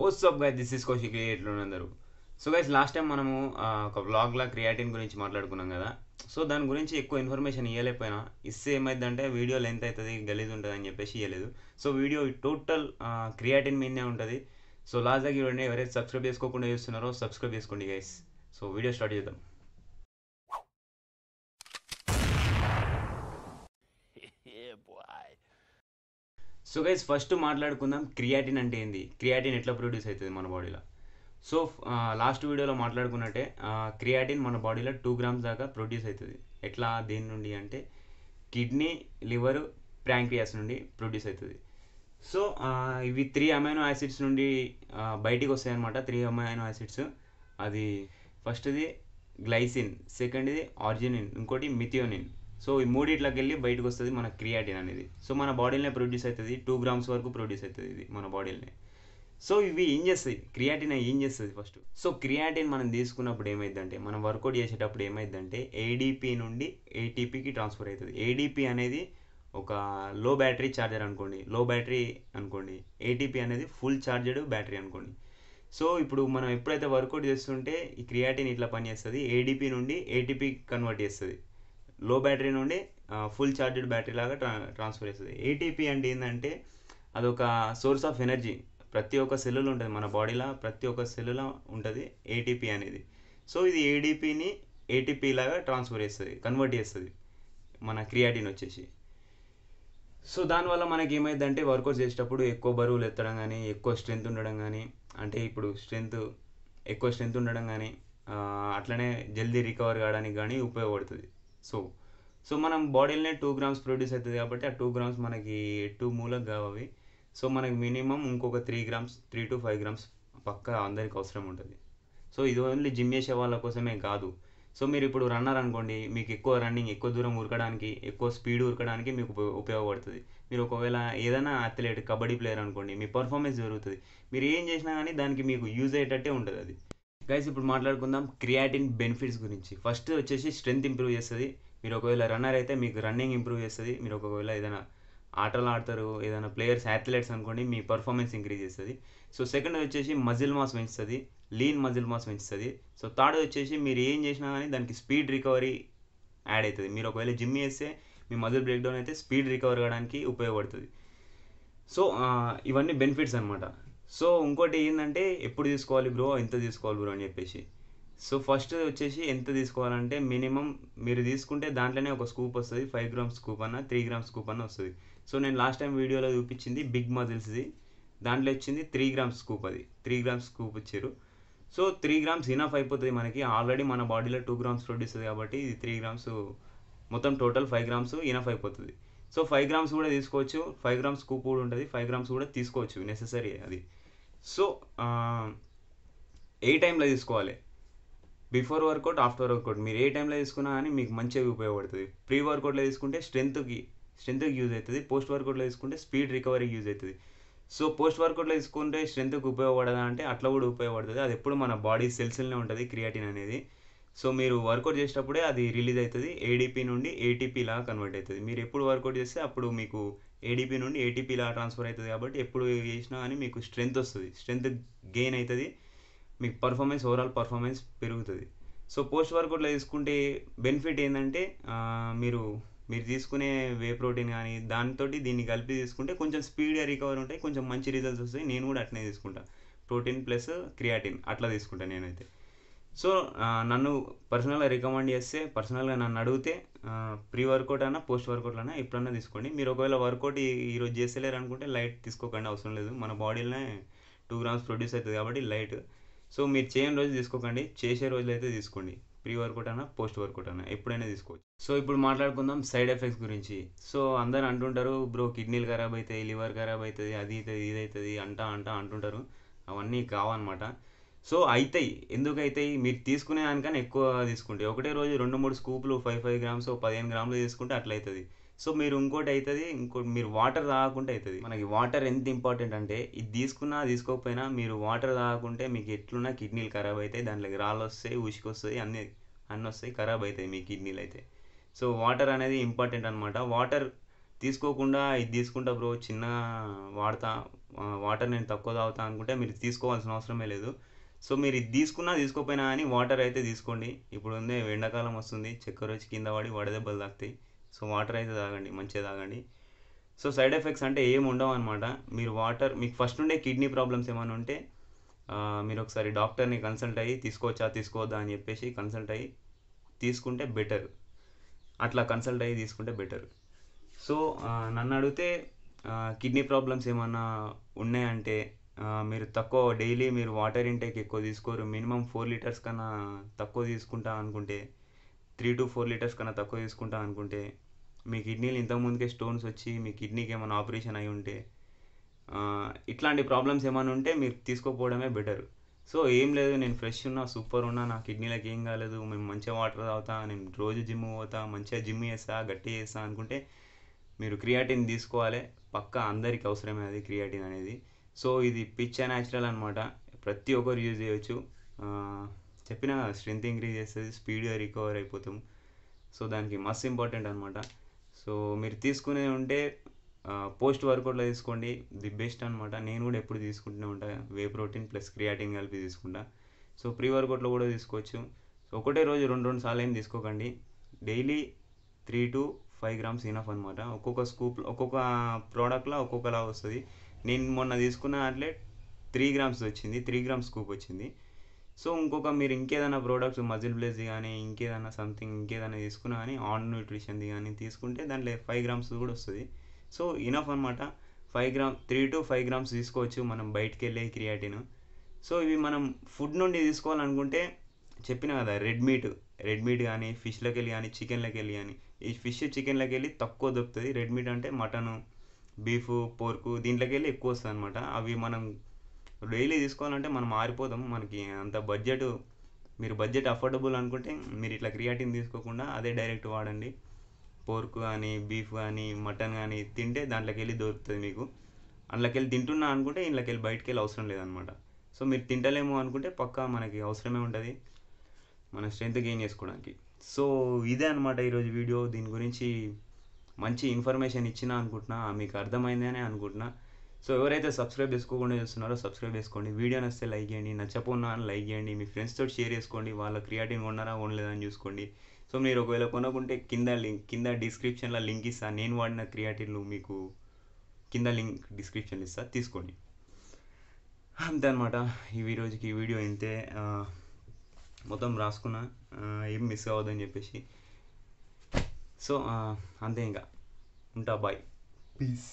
up guys this is కోషి creator అందరూ so guys last time మనము ఒక వ్లాగ్లా క్రియాటిన్ గురించి మాట్లాడుకున్నాం కదా సో దాని గురించి ఎక్కువ ఇన్ఫర్మేషన్ ఇవ్వలేకపోయినా ఇస్తే ఏమైందంటే వీడియో లెంత్ అవుతుంది గలీజ్ ఉంటుంది అని చెప్పేసి ఇవ్వలేదు సో వీడియో టోటల్ క్రియాటిన్ మీదనే ఉంటుంది సో లాస్ట్ దగ్గర ఎవరైతే సబ్స్క్రైబ్ చేసుకోకుండా చూస్తున్నారో సబ్స్క్రైబ్ చేసుకోండి గైస్ సో వీడియో స్టార్ట్ చేద్దాం సో గైజ్ ఫస్ట్ మాట్లాడుకుందాం క్రియాటిన్ అంటే ఏంది క్రియాటిన్ ఎట్లా ప్రొడ్యూస్ అవుతుంది మన బాడీలో సో లాస్ట్ వీడియోలో మాట్లాడుకున్నట్టే క్రియాటిన్ మన బాడీలో టూ గ్రామ్స్ దాకా ప్రొడ్యూస్ అవుతుంది ఎట్లా దేని నుండి అంటే కిడ్నీ లివర్ ప్రాంక్రియాస్ నుండి ప్రొడ్యూస్ అవుతుంది సో ఇవి త్రీ అమైనో యాసిడ్స్ నుండి బయటికి వస్తాయి అనమాట త్రీ అమైనో యాసిడ్స్ అది ఫస్ట్ది గ్లైసిన్ సెకండ్ది ఆర్జినిన్ ఇంకోటి మిథియోనిన్ సో ఈ మూడిట్లోకి వెళ్ళి బయటకు వస్తుంది మన క్రియాటిన్ అనేది సో మన బాడీలోనే ప్రొడ్యూస్ అవుతుంది టూ గ్రామ్స్ వరకు ప్రొడ్యూస్ అవుతుంది ఇది మన బాడీలోనే సో ఇవి ఏం చేస్తాయి క్రియాటిన్ ఏం చేస్తుంది ఫస్ట్ సో క్రియాటిన్ మనం తీసుకున్నప్పుడు ఏమైందంటే మనం వర్కౌట్ చేసేటప్పుడు ఏమైందంటే ఏడిపి నుండి ఏటీపీకి ట్రాన్స్ఫర్ అవుతుంది ఏడిపి అనేది ఒక లో బ్యాటరీ ఛార్జర్ అనుకోండి లో బ్యాటరీ అనుకోండి ఏటీపీ అనేది ఫుల్ ఛార్జెడ్ బ్యాటరీ అనుకోండి సో ఇప్పుడు మనం ఎప్పుడైతే వర్కౌట్ చేస్తుంటే ఈ క్రియాటిన్ ఇట్లా పనిచేస్తుంది ఏడిపి నుండి ఏటీపీ కన్వర్ట్ చేస్తుంది లో బ్యాటరీ నుండి ఫుల్ ఛార్జ్డ్ బ్యాటరీ లాగా ట్రా ట్రాన్స్ఫర్ చేస్తుంది ఏటీపీ అంటే ఏంటంటే అదొక సోర్స్ ఆఫ్ ఎనర్జీ ప్రతి ఒక్క సెల్లులో ఉంటుంది మన బాడీలో ప్రతి ఒక్క సెల్లులో ఉంటుంది ఏటీపీ అనేది సో ఇది ఏడీపీని ఏటీపీ లాగా ట్రాన్స్ఫర్ చేస్తుంది కన్వర్ట్ చేస్తుంది మన క్రియాటిన్ వచ్చేసి సో దానివల్ల మనకి ఏమైందంటే వర్కౌట్ చేసేటప్పుడు ఎక్కువ బరువులు ఎత్తడం కానీ ఎక్కువ స్ట్రెంత్ ఉండడం కానీ అంటే ఇప్పుడు స్ట్రెంత్ ఎక్కువ స్ట్రెంత్ ఉండడం కానీ అట్లనే జల్దీ రికవర్ కావడానికి కానీ ఉపయోగపడుతుంది సో సో మనం బాడీలోనే టూ గ్రామ్స్ ప్రొడ్యూస్ అవుతుంది కాబట్టి ఆ టూ గ్రామ్స్ మనకి టూ మూలకు కావాలి సో మనకి మినిమం ఇంకొక three grams three to five grams పక్కా అందరికి అవసరం ఉంటుంది సో ఇది ఓన్లీ జిమ్ చేసే వాళ్ళ కోసమే కాదు సో మీరు ఇప్పుడు రన్నర్ అనుకోండి మీకు ఎక్కువ రన్నింగ్ ఎక్కువ దూరం ఉరకడానికి ఎక్కువ స్పీడ్ ఉరకడానికి మీకు ఉపయోగపడుతుంది మీరు ఒకవేళ ఏదైనా అథ్లెట్ కబడ్డీ ప్లేయర్ అనుకోండి మీ పర్ఫార్మెన్స్ జరుగుతుంది మీరు ఏం చేసినా కానీ దానికి మీకు యూజ్ అయ్యేటట్టే ఉంటుంది అది గైస్ ఇప్పుడు మాట్లాడుకుందాం క్రియాటిన్ బెనిఫిట్స్ గురించి ఫస్ట్ వచ్చేసి స్ట్రెంత్ ఇంప్రూవ్ చేస్తుంది మీరు ఒకవేళ రన్నర్ అయితే మీకు రన్నింగ్ ఇంప్రూవ్ చేస్తుంది మీరు ఒకవేళ ఏదైనా ఆటలు ఆడతారు ఏదైనా ప్లేయర్స్ అథ్లెట్స్ అనుకోండి మీ పర్ఫార్మెన్స్ ఇంక్రీజ్ చేస్తుంది సో సెకండ్ వచ్చేసి మజిల్ మాస్ పెంచుతుంది లీన్ మజిల్ మాస్ పెంచుతుంది సో థర్డ్ వచ్చేసి మీరు ఏం చేసినా కానీ దానికి స్పీడ్ రికవరీ యాడ్ అవుతుంది మీరు ఒకవేళ జిమ్ చేస్తే మీ మజిల్ బ్రేక్డౌన్ అయితే స్పీడ్ రికవర్ కావడానికి ఉపయోగపడుతుంది సో ఇవన్నీ బెనిఫిట్స్ అనమాట సో ఇంకోటి ఏంటంటే ఎప్పుడు తీసుకోవాలి బ్రో ఎంత తీసుకోవాలి బ్రో అని చెప్పేసి సో ఫస్ట్ వచ్చేసి ఎంత తీసుకోవాలంటే మినిమం మీరు తీసుకుంటే దాంట్లోనే ఒక స్కూప్ వస్తుంది ఫైవ్ గ్రామ్స్ స్కూప్ అన్న త్రీ గ్రామ్స్ స్కూప్ అన్న వస్తుంది సో నేను లాస్ట్ టైం వీడియోలో చూపించింది బిగ్ మజిల్స్ది దాంట్లో వచ్చింది త్రీ గ్రామ్స్ స్కూప్ అది త్రీ గ్రామ్స్ స్కూప్ ఇచ్చారు సో త్రీ గ్రామ్స్ ఇనఫ్ అయిపోతుంది మనకి ఆల్రెడీ మన బాడీలో టూ గ్రామ్స్ ప్రొడ్యూస్ అవుతుంది కాబట్టి ఇది త్రీ గ్రామ్స్ మొత్తం టోటల్ ఫైవ్ గ్రామ్స్ ఇనఫ్ అయిపోతుంది సో ఫైవ్ గ్రామ్స్ కూడా తీసుకోవచ్చు ఫైవ్ గ్రామ్స్ స్కూప్ కూడా ఉంటుంది ఫైవ్ గ్రామ్స్ కూడా తీసుకోవచ్చు నెససరీ అది సో ఏ టైంలో తీసుకోవాలి బిఫోర్ వర్కౌట్ ఆఫ్టర్ వర్కౌట్ మీరు ఏ టైంలో తీసుకున్నా కానీ మీకు మంచిగా ఉపయోగపడుతుంది ప్రీ వర్కౌట్లో తీసుకుంటే స్ట్రెంత్కి స్ట్రెంత్కి యూజ్ అవుతుంది పోస్ట్ వర్కౌట్లో తీసుకుంటే స్పీడ్ రికవరీకి యూజ్ అవుతుంది సో పోస్ట్ వర్కౌట్లో తీసుకుంటే స్ట్రెంత్కి ఉపయోగపడదా అంటే అట్లా కూడా ఉపయోగపడుతుంది అది ఎప్పుడు మన బాడీ సెల్స్లోనే ఉంటుంది క్రియాటిన్ అనేది సో మీరు వర్కౌట్ చేసేటప్పుడే అది రిలీజ్ అవుతుంది ఏడిపి నుండి ఏటీపీ లాగా కన్వర్ట్ అవుతుంది మీరు ఎప్పుడు వర్కౌట్ చేస్తే అప్పుడు మీకు ఏడీపీ నుండి ఏటీపీలా ట్రాన్స్ఫర్ అవుతుంది కాబట్టి ఎప్పుడు చేసినా కానీ మీకు స్ట్రెంగ్త్ వస్తుంది స్ట్రెంగ్త్ గెయిన్ అవుతుంది మీకు పర్ఫార్మెన్స్ ఓవరాల్ పర్ఫార్మెన్స్ పెరుగుతుంది సో పోస్ట్ వర్కౌట్లో తీసుకుంటే బెనిఫిట్ ఏంటంటే మీరు మీరు తీసుకునే వే ప్రోటీన్ కానీ దాంతో దీన్ని కలిపి తీసుకుంటే కొంచెం స్పీడ్గా రికవర్ ఉంటాయి కొంచెం మంచి రిజల్ట్స్ వస్తాయి నేను కూడా అట్లనే తీసుకుంటాను ప్రోటీన్ ప్లస్ క్రియాటిన్ అట్లా తీసుకుంటాను నేనైతే సో నన్ను పర్సనల్గా రికమెండ్ చేస్తే పర్సనల్గా నన్ను అడిగితే ప్రీ వర్కౌట్ అయినా పోస్ట్ వర్కౌట్ అయినా ఎప్పుడన్నా తీసుకోండి మీరు ఒకవేళ వర్కౌట్ ఈరోజు చేస్తలేరు అనుకుంటే లైట్ తీసుకోకండి అవసరం లేదు మన బాడీలోనే టూ గ్రామ్స్ ప్రొడ్యూస్ అవుతుంది కాబట్టి లైట్ సో మీరు చేయని రోజు తీసుకోకండి చేసే రోజులు అయితే తీసుకోండి ప్రీ వర్కౌట్ అయినా పోస్ట్ వర్కౌట్ అయినా ఎప్పుడైనా తీసుకోవచ్చు సో ఇప్పుడు మాట్లాడుకుందాం సైడ్ ఎఫెక్ట్స్ గురించి సో అందరు అంటుంటారు బ్రో కిడ్నీలు ఖరాబ్ అవుతాయి లివర్ ఖరాబ్ అవుతుంది అది అవుతుంది ఇది అవుతుంది అంటా అంటా అంటుంటారు అవన్నీ కావన్నమాట సో అవుతాయి ఎందుకైతాయి మీరు తీసుకునే దానికన్నా ఎక్కువ తీసుకుంటే ఒకటే రోజు రెండు మూడు స్కూపులు ఫైవ్ ఫైవ్ గ్రామ్స్ పదిహేను గ్రాములు తీసుకుంటే అట్లా అవుతుంది సో మీరు ఇంకోటి అవుతుంది ఇంకోటి మీరు వాటర్ తాగకుండా అవుతుంది మనకి వాటర్ ఎంత ఇంపార్టెంట్ అంటే ఇది తీసుకున్నా తీసుకోకపోయినా మీరు వాటర్ తాగకుంటే మీకు ఎట్లున్నా కిడ్నీలు ఖరాబ్ అవుతాయి దాంట్లోకి రాళ్ళు వస్తాయి ఉసికి వస్తాయి అన్ని అన్నీ వస్తాయి ఖరాబ్ అవుతాయి మీ కిడ్నీలు అయితే సో వాటర్ అనేది ఇంపార్టెంట్ అనమాట వాటర్ తీసుకోకుండా ఇది తీసుకుంటా బ్రో చిన్న వాడతా వాటర్ నేను తక్కువ తాగుతా అనుకుంటే మీరు తీసుకోవాల్సిన అవసరమే లేదు సో మీరు ఇది తీసుకున్నా తీసుకోపోయినా కానీ వాటర్ అయితే తీసుకోండి ఇప్పుడు ఉందే ఎండాకాలం వస్తుంది చక్కెర వచ్చి కింద పడి వడదెబ్బలు తాకుతాయి సో వాటర్ అయితే తాగండి మంచిగా తాగండి సో సైడ్ ఎఫెక్ట్స్ అంటే ఏం ఉండవు అనమాట మీరు వాటర్ మీకు ఫస్ట్ ఉండే కిడ్నీ ప్రాబ్లమ్స్ ఏమైనా ఉంటే మీరు ఒకసారి డాక్టర్ని కన్సల్ట్ అయ్యి తీసుకోవచ్చా తీసుకోవద్దా అని చెప్పేసి కన్సల్ట్ అయ్యి తీసుకుంటే బెటర్ అట్లా కన్సల్ట్ అయ్యి తీసుకుంటే బెటర్ సో నన్ను అడిగితే కిడ్నీ ప్రాబ్లమ్స్ ఏమైనా ఉన్నాయంటే మీరు తక్కువ డైలీ మీరు వాటర్ ఇంటేక్ ఎక్కువ తీసుకోరు మినిమం ఫోర్ లీటర్స్ కన్నా తక్కువ తీసుకుంటా అనుకుంటే త్రీ టు ఫోర్ లీటర్స్ కన్నా తక్కువ తీసుకుంటా అనుకుంటే మీ కిడ్నీలు ఇంతకుముందుకే స్టోన్స్ వచ్చి మీ కిడ్నీకి ఏమైనా ఆపరేషన్ అయి ఉంటే ఇట్లాంటి ప్రాబ్లమ్స్ ఏమైనా ఉంటే మీరు తీసుకోపోవడమే బెటర్ సో ఏం లేదు నేను ఫ్రెష్ ఉన్నా సూపర్ ఉన్నా నా కిడ్నీలకు ఏం కాలేదు మేము మంచిగా వాటర్ తాగుతా నేను రోజు జిమ్ పోతా మంచిగా జిమ్ చేస్తా గట్టి చేస్తా అనుకుంటే మీరు క్రియాటిన్ తీసుకోవాలి పక్కా అందరికి అవసరమే అది క్రియాటిన్ అనేది సో ఇది పిచ్ న్యాచురల్ అనమాట ప్రతి ఒక్కరు యూజ్ చేయొచ్చు చెప్పిన స్ట్రెంత్ ఇంక్రీజ్ చేస్తుంది స్పీడ్గా రికవర్ అయిపోతాము సో దానికి మస్త్ ఇంపార్టెంట్ అనమాట సో మీరు తీసుకునే ఉంటే పోస్ట్ వర్కౌట్లో తీసుకోండి ది బెస్ట్ అనమాట నేను కూడా ఎప్పుడు తీసుకుంటూనే ఉంటా వే ప్రోటీన్ ప్లస్ క్రియాటిన్ కలిపి తీసుకుంటా సో ప్రీ వర్కౌట్లో కూడా తీసుకోవచ్చు సో ఒకటే రోజు రెండు రెండు సార్లు ఏం తీసుకోకండి daily three to five grams enough అనమాట ఒక్కొక్క స్కూప్ ఒక్కొక్క ప్రోడక్ట్లో ఒక్కొక్కలా వస్తుంది నేను మొన్న తీసుకున్న దాంట్లో త్రీ గ్రామ్స్ వచ్చింది త్రీ గ్రామ్స్ స్కూప్ వచ్చింది సో ఇంకొక మీరు ఇంకేదైనా ప్రోడక్ట్స్ మజిల్ బ్లేజ్ది కానీ ఇంకేదైనా సంథింగ్ ఇంకేదైనా తీసుకున్నా కానీ ఆన్ న్యూట్రిషన్ది కానీ తీసుకుంటే దాంట్లో ఫైవ్ గ్రామ్స్ కూడా వస్తుంది సో ఇనఫ్ అనమాట five gram three to five grams తీసుకోవచ్చు మనం బయటికి వెళ్ళే క్రియాటిన్ సో ఇవి మనం ఫుడ్ నుండి తీసుకోవాలనుకుంటే చెప్పిన కదా రెడ్ మీట్ రెడ్ మీట్ కానీ ఫిష్లోకి వెళ్ళి కానీ చికెన్లోకి వెళ్ళి కానీ ఈ ఫిష్ చికెన్లోకి వెళ్ళి తక్కువ దొరుకుతుంది రెడ్ మీట్ అంటే మటను బీఫ్ పోర్కు దీంట్లోకి వెళ్ళి ఎక్కువ వస్తుంది అనమాట అవి మనం డైలీ తీసుకోవాలంటే మనం మారిపోతాం మనకి అంత బడ్జెట్ మీరు బడ్జెట్ అఫోర్డబుల్ అనుకుంటే మీరు ఇట్లా క్రియాటిన్ తీసుకోకుండా అదే డైరెక్ట్ వాడండి పోర్క్ కానీ బీఫ్ కానీ మటన్ కానీ తింటే దాంట్లోకి వెళ్ళి దొరుకుతుంది మీకు అందులోకి వెళ్ళి తింటున్నా అనుకుంటే ఇంట్లోకి వెళ్ళి బయటకు వెళ్ళి అవసరం లేదనమాట సో మీరు తింటలేము అనుకుంటే పక్కా మనకి అవసరమే ఉంటుంది మన స్ట్రెంత్ గెయిన్ చేసుకోవడానికి సో ఇదే అనమాట ఈరోజు వీడియో దీని గురించి మంచి ఇన్ఫర్మేషన్ ఇచ్చినా అనుకుంటున్నా మీకు అర్థమైందని అనుకుంటున్నా సో ఎవరైతే సబ్స్క్రైబ్ చేసుకోకుండా చూస్తున్నారో సబ్స్క్రైబ్ చేసుకోండి వీడియో నచ్చితే లైక్ చేయండి నచ్చపోన్నా అని లైక్ చేయండి మీ ఫ్రెండ్స్తో షేర్ చేసుకోండి వాళ్ళ క్రియాటిన్ కొన్నారా అని చూసుకోండి సో మీరు ఒకవేళ కొనుక్కుంటే కింద లింక్ కింద డిస్క్రిప్షన్లో లింక్ ఇస్తాను నేను వాడిన క్రియేటివ్లు మీకు కింద లింక్ డిస్క్రిప్షన్ ఇస్తా తీసుకోండి అంతే అనమాట ఈ రోజుకి ఈ వీడియో ఇంతే మొత్తం రాసుకున్నా ఏం మిస్ అవ్వదని చెప్పేసి సో అంతే ఇంకా ఉంటా బాయ్ ప్లీజ్